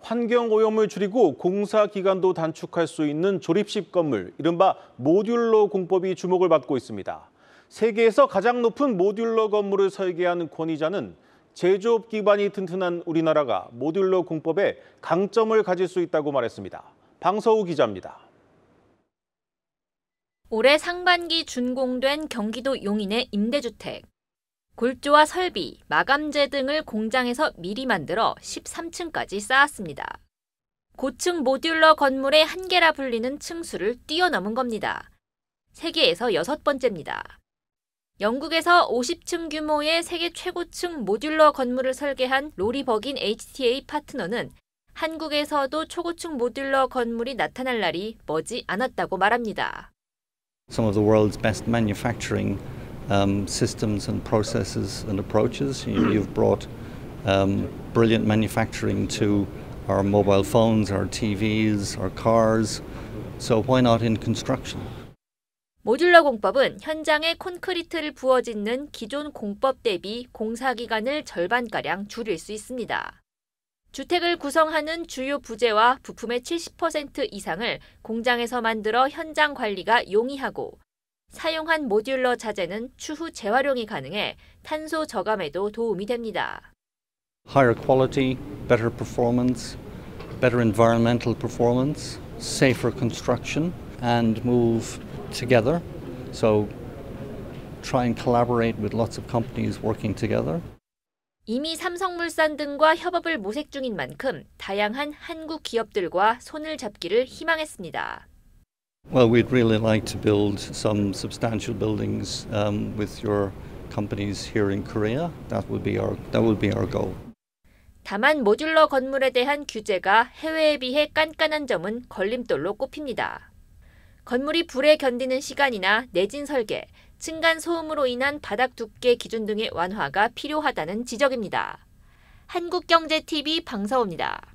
환경 오염을 줄이고 공사 기간도 단축할 수 있는 조립식 건물, 이른바 모듈러 공법이 주목을 받고 있습니다. 세계에서 가장 높은 모듈러 건물을 설계하는 권위자는 제조업 기반이 튼튼한 우리나라가 모듈러 공법에 강점을 가질 수 있다고 말했습니다. 방서우 기자입니다. 올해 상반기 준공된 경기도 용인의 임대주택. 골조와 설비, 마감재 등을 공장에서 미리 만들어 13층까지 쌓았습니다. 고층 모듈러 건물의 한계라 불리는 층수를 뛰어넘은 겁니다. 세계에서 여섯 번째입니다. 영국에서 50층 규모의 세계 최고층 모듈러 건물을 설계한 로리 버긴 HTA 파트너는 한국에서도 초고층 모듈러 건물이 나타날 날이 머지 않았다고 말합니다. Some of the world's best manufacturing um, systems and processes and approaches. You, have brought um, brilliant manufacturing to our mobile phones, our TVs, our cars. So why not in construction? 모듈러 공법은 현장에 콘크리트를 부어 짓는 기존 공법 대비 공사 기간을 절반가량 줄일 수 있습니다. 주택을 구성하는 주요 부재와 부품의 70% 이상을 공장에서 만들어 현장 관리가 용이하고 사용한 모듈러 자재는 추후 재활용이 가능해 탄소 저감에도 도움이 됩니다. Higher quality, better performance, better environmental performance, safer construction and move together. So try and collaborate with lots of companies working together. 이미 삼성물산 등과 협업을 모색 중인 만큼 다양한 한국 기업들과 손을 잡기를 희망했습니다. Well, we'd really like to build some substantial buildings um, with your companies here in Korea. That would be our that would be our goal. 다만 모듈러 건물에 대한 규제가 해외에 비해 깐깐한 점은 걸림돌로 꼽힙니다. 건물이 불에 견디는 시간이나 내진 설계, 층간 소음으로 인한 바닥 두께 기준 등의 완화가 필요하다는 지적입니다. 한국경제TV 방서호입니다.